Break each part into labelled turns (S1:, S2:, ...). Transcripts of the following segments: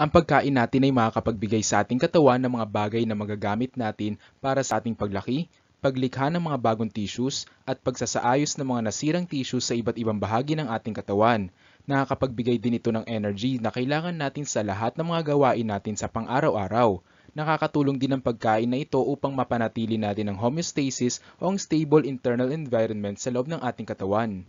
S1: Ang pagkain natin ay makakapagbigay sa ating katawan ng mga bagay na magagamit natin para sa ating paglaki, paglikha ng mga bagong tissues at pagsasaayos ng mga nasirang tissues sa iba't ibang bahagi ng ating katawan. Nakakapagbigay din ito ng energy na kailangan natin sa lahat ng mga gawain natin sa pang-araw-araw. Nakakatulong din ang pagkain na ito upang mapanatili natin ang homeostasis o ang stable internal environment sa loob ng ating katawan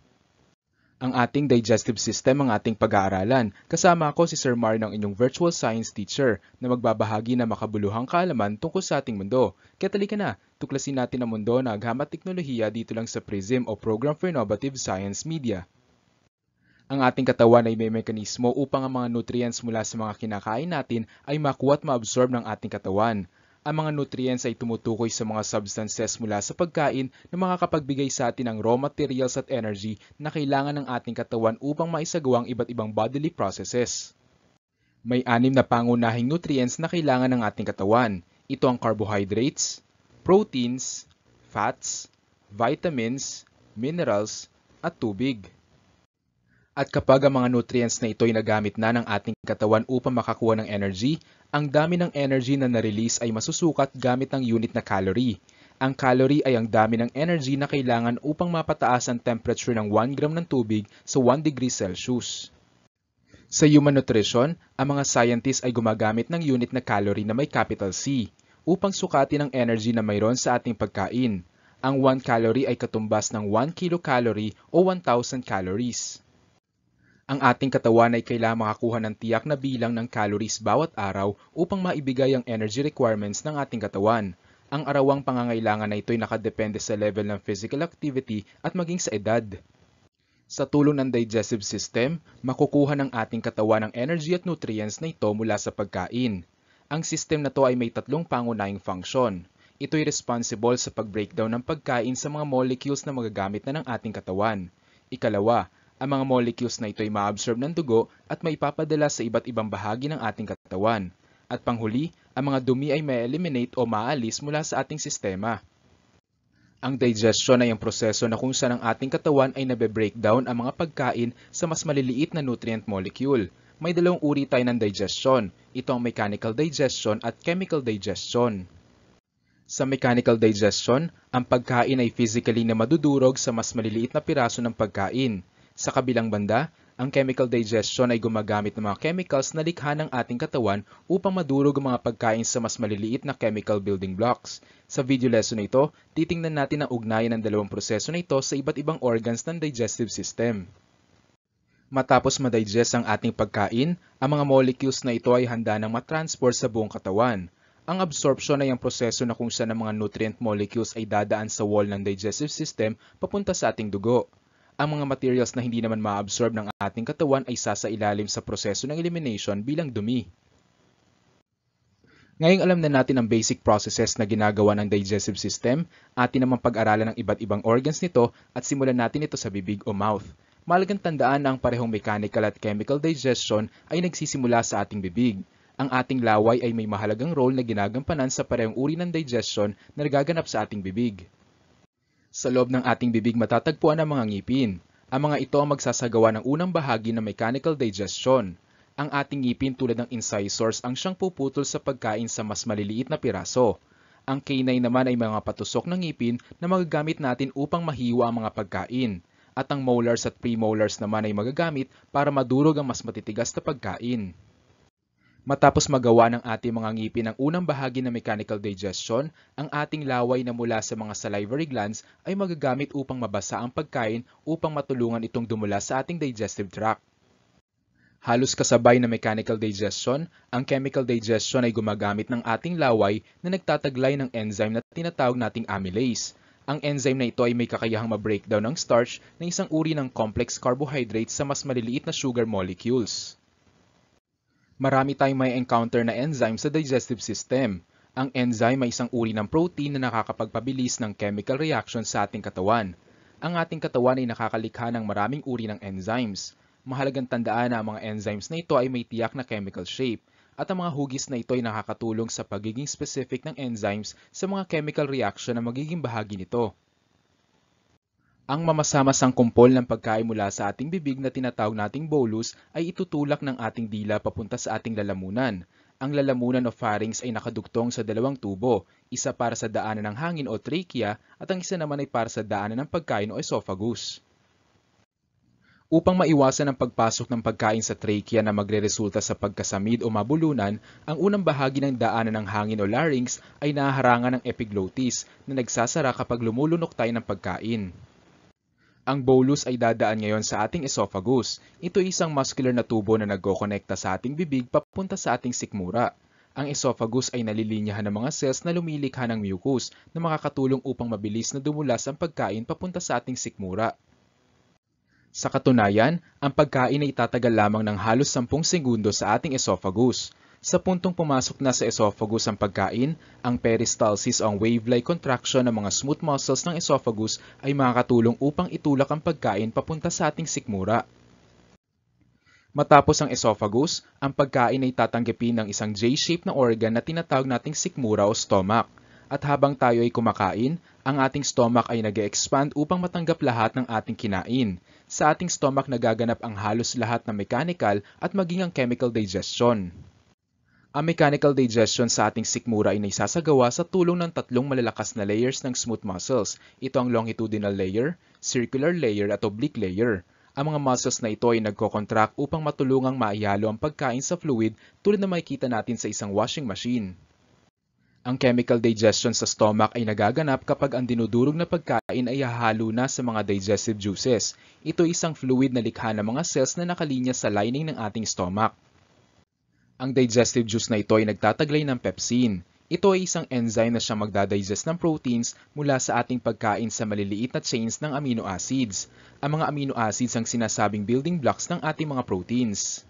S1: ang ating digestive system ang ating pag-aaralan. Kasama ko si Sir Mar ng inyong virtual science teacher na magbabahagi ng makabuluhang kaalaman tungkol sa ating mundo. Kaya talika na, tuklasin natin ang mundo na aghamat teknolohiya dito lang sa PRISM o Program for Innovative Science Media. Ang ating katawan ay may mekanismo upang ang mga nutrients mula sa mga kinakain natin ay makuha at maabsorb ng ating katawan. Ang mga nutrients ay tumutukoy sa mga substances mula sa pagkain na makakapagbigay sa atin ng raw materials at energy na kailangan ng ating katawan upang maisagawa ang iba't ibang bodily processes. May anim na pangunahing nutrients na kailangan ng ating katawan. Ito ang carbohydrates, proteins, fats, vitamins, minerals, at tubig. At kapag ang mga nutrients na ito ay nagamit na ng ating katawan upang makakuha ng energy, ang dami ng energy na na-release ay masusukat gamit ng unit na calorie. Ang calorie ay ang dami ng energy na kailangan upang mapataas ang temperature ng 1 gram ng tubig sa 1 degree Celsius. Sa human nutrition, ang mga scientists ay gumagamit ng unit na calorie na may capital C upang sukatin ang energy na mayroon sa ating pagkain. Ang 1 calorie ay katumbas ng 1 kilocalorie o 1,000 calories. Ang ating katawan ay kailangan makakuha ng tiyak na bilang ng calories bawat araw upang maibigay ang energy requirements ng ating katawan. Ang arawang pangangailangan na ito ay nakadepende sa level ng physical activity at maging sa edad. Sa tulong ng digestive system, makukuha ng ating katawan ang energy at nutrients na ito mula sa pagkain. Ang system na ito ay may tatlong pangunahing function. Ito ay responsible sa pag-breakdown ng pagkain sa mga molecules na magagamit na ng ating katawan. Ikalawa, ang mga molecules na ito ay maabsorb ng dugo at maipapadala sa iba't ibang bahagi ng ating katawan. At panghuli, ang mga dumi ay ma-eliminate o maalis mula sa ating sistema. Ang digestion ay ang proseso na kung saan ang ating katawan ay nabe-breakdown ang mga pagkain sa mas maliliit na nutrient molecule. May dalawang uri tayo ng digestion. Ito ang mechanical digestion at chemical digestion. Sa mechanical digestion, ang pagkain ay physically na madudurog sa mas maliliit na piraso ng pagkain. Sa kabilang banda, ang chemical digestion ay gumagamit ng mga chemicals na likha ng ating katawan upang madurog ang mga pagkain sa mas maliliit na chemical building blocks. Sa video lesson na ito, titingnan natin ang ugnayan ng dalawang proseso na ito sa iba't ibang organs ng digestive system. Matapos madigest ang ating pagkain, ang mga molecules na ito ay handa ng matransport sa buong katawan. Ang absorption ay ang proseso na kung saan ang mga nutrient molecules ay dadaan sa wall ng digestive system papunta sa ating dugo. Ang mga materials na hindi naman maabsorb ng ating katawan ay sasailalim sa proseso ng elimination bilang dumi. Ngayong alam na natin ang basic processes na ginagawa ng digestive system, atin naman pag-aralan ang iba't ibang organs nito at simulan natin ito sa bibig o mouth. Malagang tandaan na ang parehong mechanical at chemical digestion ay nagsisimula sa ating bibig. Ang ating laway ay may mahalagang role na ginagampanan sa parehong uri ng digestion na nagaganap sa ating bibig. Sa loob ng ating bibig matatagpuan ang mga ngipin. Ang mga ito ang magsasagawa ng unang bahagi ng mechanical digestion. Ang ating ngipin tulad ng incisors ang siyang puputol sa pagkain sa mas maliliit na piraso. Ang canine naman ay mga patusok ng ngipin na magagamit natin upang mahiwa ang mga pagkain. At ang molars at premolars naman ay magagamit para madurog ang mas matitigas na pagkain. Matapos magawa ng ating mga ngipin ang unang bahagi ng mechanical digestion, ang ating laway na mula sa mga salivary glands ay magagamit upang mabasa ang pagkain upang matulungan itong dumula sa ating digestive tract. Halos kasabay na mechanical digestion, ang chemical digestion ay gumagamit ng ating laway na nagtataglay ng enzyme na tinatawag nating amylase. Ang enzyme na ito ay may kakayahang ma-breakdown ng starch na isang uri ng complex carbohydrates sa mas maliliit na sugar molecules marami tayong may encounter na enzyme sa digestive system. Ang enzyme ay isang uri ng protein na nakakapagpabilis ng chemical reaction sa ating katawan. Ang ating katawan ay nakakalikha ng maraming uri ng enzymes. Mahalagang tandaan na ang mga enzymes na ito ay may tiyak na chemical shape at ang mga hugis na ito ay nakakatulong sa pagiging specific ng enzymes sa mga chemical reaction na magiging bahagi nito. Ang mamasa kumpol ng pagkain mula sa ating bibig na tinatawag nating bolus ay itutulak ng ating dila papunta sa ating lalamunan. Ang lalamunan o pharynx ay nakadugtong sa dalawang tubo, isa para sa daanan ng hangin o trachea at ang isa naman ay para sa daanan ng pagkain o esophagus. Upang maiwasan ang pagpasok ng pagkain sa trachea na magreresulta sa pagkasamid o mabulunan, ang unang bahagi ng daanan ng hangin o larynx ay naharangan ng epiglottis na nagsasara kapag lumulunok tayo ng pagkain. Ang bolus ay dadaan ngayon sa ating esophagus. Ito ay isang muscular na tubo na nagkokonekta sa ating bibig papunta sa ating sikmura. Ang esophagus ay nalilinyahan ng mga cells na lumilikha ng mucus na makakatulong upang mabilis na dumulas ang pagkain papunta sa ating sikmura. Sa katunayan, ang pagkain ay itatagal lamang ng halos 10 segundo sa ating esophagus. Sa puntong pumasok na sa esophagus ang pagkain, ang peristalsis o ang wave-like contraction ng mga smooth muscles ng esophagus ay makakatulong upang itulak ang pagkain papunta sa ating sikmura. Matapos ang esophagus, ang pagkain ay tatanggapin ng isang J-shape na organ na tinatawag nating sikmura o stomach. At habang tayo ay kumakain, ang ating stomach ay nag expand upang matanggap lahat ng ating kinain. Sa ating stomach nagaganap ang halos lahat ng mechanical at maging ang chemical digestion. Ang mechanical digestion sa ating sikmura ay naisasagawa sa tulong ng tatlong malalakas na layers ng smooth muscles. Ito ang longitudinal layer, circular layer at oblique layer. Ang mga muscles na ito ay nagkocontract upang matulungang maihalo ang pagkain sa fluid tulad na makikita natin sa isang washing machine. Ang chemical digestion sa stomach ay nagaganap kapag ang dinudurog na pagkain ay hahalo na sa mga digestive juices. Ito ay isang fluid na likha ng mga cells na nakalinya sa lining ng ating stomach. Ang digestive juice na ito ay nagtataglay ng pepsin. Ito ay isang enzyme na siyang magdadigest ng proteins mula sa ating pagkain sa maliliit na chains ng amino acids. Ang mga amino acids ang sinasabing building blocks ng ating mga proteins.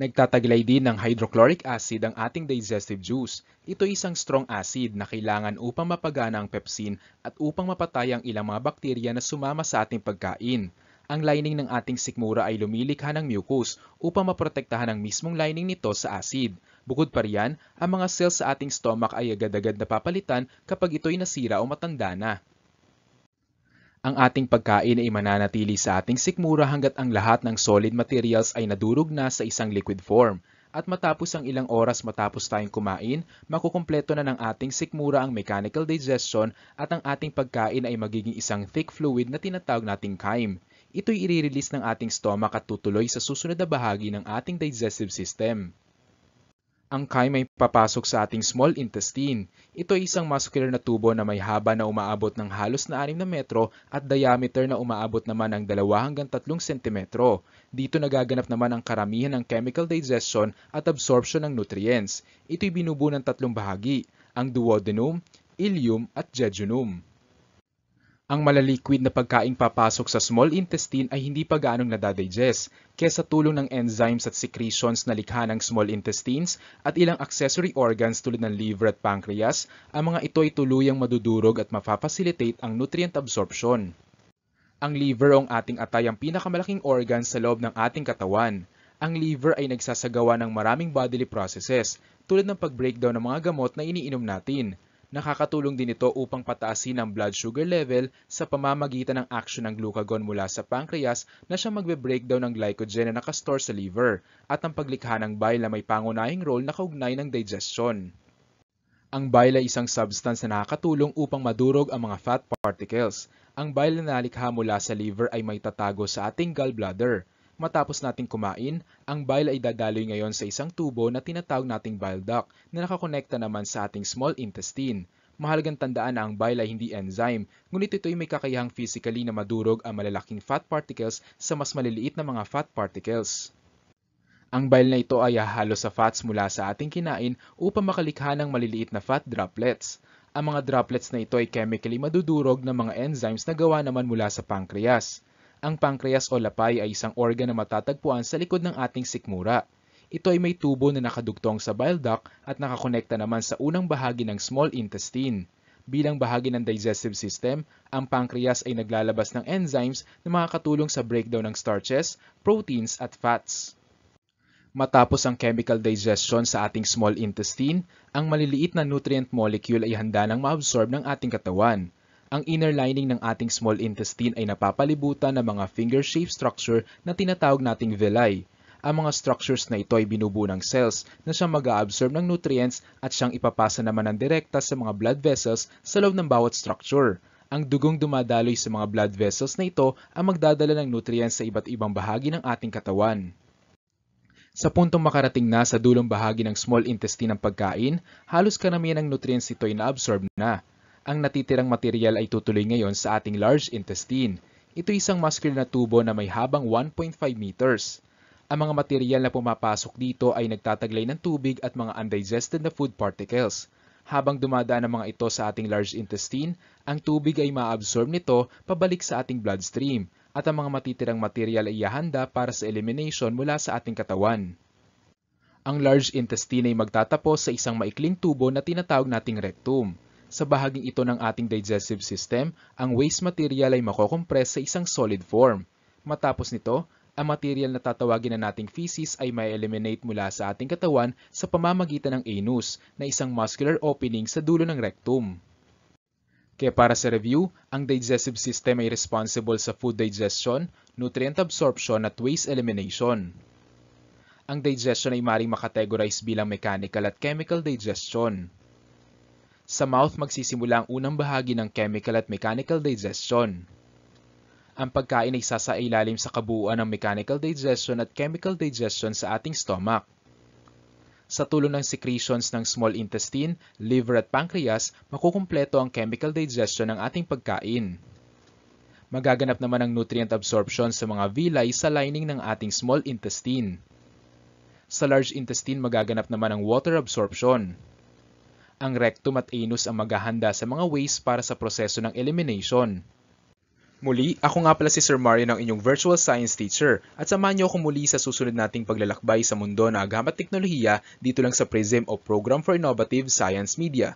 S1: Nagtataglay din ng hydrochloric acid ang ating digestive juice. Ito ay isang strong acid na kailangan upang mapagana ang pepsin at upang mapatay ang ilang mga bakterya na sumama sa ating pagkain ang lining ng ating sikmura ay lumilikha ng mucus upang maprotektahan ang mismong lining nito sa acid. Bukod pa riyan, ang mga cells sa ating stomach ay agad-agad napapalitan kapag ito'y nasira o matanda na. Ang ating pagkain ay mananatili sa ating sikmura hanggat ang lahat ng solid materials ay nadurog na sa isang liquid form. At matapos ang ilang oras matapos tayong kumain, makukumpleto na ng ating sikmura ang mechanical digestion at ang ating pagkain ay magiging isang thick fluid na tinatawag nating chyme ito'y irerelease ng ating stomach at tutuloy sa susunod na bahagi ng ating digestive system. Ang chyme ay papasok sa ating small intestine. Ito ay isang muscular na tubo na may haba na umaabot ng halos na 6 na metro at diameter na umaabot naman ng 2 hanggang 3 sentimetro. Dito nagaganap naman ang karamihan ng chemical digestion at absorption ng nutrients. Ito'y binubuo ng tatlong bahagi, ang duodenum, ileum at jejunum. Ang malaliquid na pagkaing papasok sa small intestine ay hindi pa gaanong nadadigest kesa tulong ng enzymes at secretions na likha ng small intestines at ilang accessory organs tulad ng liver at pancreas, ang mga ito ay tuluyang madudurog at mapapacilitate ang nutrient absorption. Ang liver o ang ating atay ang pinakamalaking organ sa loob ng ating katawan. Ang liver ay nagsasagawa ng maraming bodily processes tulad ng pag-breakdown ng mga gamot na iniinom natin, Nakakatulong din ito upang pataasin ang blood sugar level sa pamamagitan ng action ng glucagon mula sa pancreas na siya magbe-breakdown ng glycogen na nakastore sa liver at ang paglikha ng bile na may pangunahing role na kaugnay ng digestion. Ang bile ay isang substance na nakakatulong upang madurog ang mga fat particles. Ang bile na nalikha mula sa liver ay may tatago sa ating gallbladder Matapos nating kumain, ang bile ay dadaloy ngayon sa isang tubo na tinatawag nating bile duct na nakakonekta naman sa ating small intestine. Mahalagang tandaan na ang bile ay hindi enzyme, ngunit ito ay may kakayahang physically na madurog ang malalaking fat particles sa mas maliliit na mga fat particles. Ang bile na ito ay hahalo sa fats mula sa ating kinain upang makalikha ng maliliit na fat droplets. Ang mga droplets na ito ay chemically madudurog ng mga enzymes na gawa naman mula sa pancreas. Ang pancreas o lapay ay isang organ na matatagpuan sa likod ng ating sikmura. Ito ay may tubo na nakadugtong sa bile duct at nakakonekta naman sa unang bahagi ng small intestine. Bilang bahagi ng digestive system, ang pancreas ay naglalabas ng enzymes na makakatulong sa breakdown ng starches, proteins at fats. Matapos ang chemical digestion sa ating small intestine, ang maliliit na nutrient molecule ay handa ng maabsorb ng ating katawan. Ang inner lining ng ating small intestine ay napapalibutan ng mga finger-shaped structure na tinatawag nating villi. Ang mga structures na ito ay binubuo ng cells na siyang mag absorb ng nutrients at siyang ipapasa naman ng direkta sa mga blood vessels sa loob ng bawat structure ang dugong dumadaloy sa mga blood vessels na ito ang magdadala ng nutrients sa iba't ibang bahagi ng ating katawan. Sa puntong makarating na sa dulong bahagi ng small intestine ng pagkain, halos karamihan ng nutrients ito ay naabsorb na. Ang natitirang material ay tutuloy ngayon sa ating large intestine. Ito isang muscular na tubo na may habang 1.5 meters. Ang mga material na pumapasok dito ay nagtataglay ng tubig at mga undigested na food particles. Habang dumadaan ang mga ito sa ating large intestine, ang tubig ay maabsorb nito pabalik sa ating bloodstream at ang mga matitirang material ay ihahanda para sa elimination mula sa ating katawan. Ang large intestine ay magtatapos sa isang maikling tubo na tinatawag nating rectum. Sa bahaging ito ng ating digestive system, ang waste material ay makokompress sa isang solid form. Matapos nito, ang material na tatawagin na nating feces ay may eliminate mula sa ating katawan sa pamamagitan ng anus na isang muscular opening sa dulo ng rectum. Kaya para sa review, ang digestive system ay responsible sa food digestion, nutrient absorption at waste elimination. Ang digestion ay maring makategorize bilang mechanical at chemical digestion. Sa mouth magsisimula ang unang bahagi ng chemical at mechanical digestion. Ang pagkain ay sasailalim sa kabuuan ng mechanical digestion at chemical digestion sa ating stomach. Sa tulong ng secretions ng small intestine, liver at pancreas, makukumpleto ang chemical digestion ng ating pagkain. Magaganap naman ang nutrient absorption sa mga villi sa lining ng ating small intestine. Sa large intestine magaganap naman ang water absorption. Ang rectum at anus ang maghahanda sa mga ways para sa proseso ng elimination. Muli, ako nga pala si Sir Mario ng inyong virtual science teacher at samahan niyo ako muli sa susunod nating paglalakbay sa mundo ng agam at teknolohiya dito lang sa PRISM o Program for Innovative Science Media.